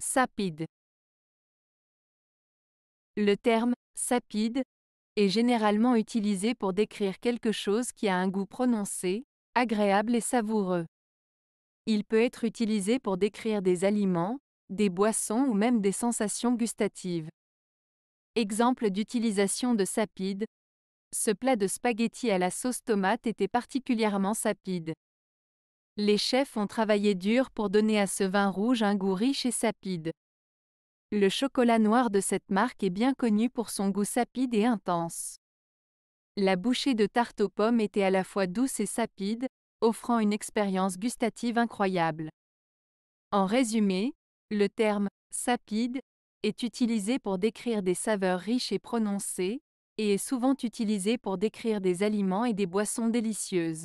sapide. Le terme sapide est généralement utilisé pour décrire quelque chose qui a un goût prononcé, agréable et savoureux. Il peut être utilisé pour décrire des aliments, des boissons ou même des sensations gustatives. Exemple d'utilisation de sapide. Ce plat de spaghetti à la sauce tomate était particulièrement sapide. Les chefs ont travaillé dur pour donner à ce vin rouge un goût riche et sapide. Le chocolat noir de cette marque est bien connu pour son goût sapide et intense. La bouchée de tarte aux pommes était à la fois douce et sapide, offrant une expérience gustative incroyable. En résumé, le terme sapide est utilisé pour décrire des saveurs riches et prononcées, et est souvent utilisé pour décrire des aliments et des boissons délicieuses.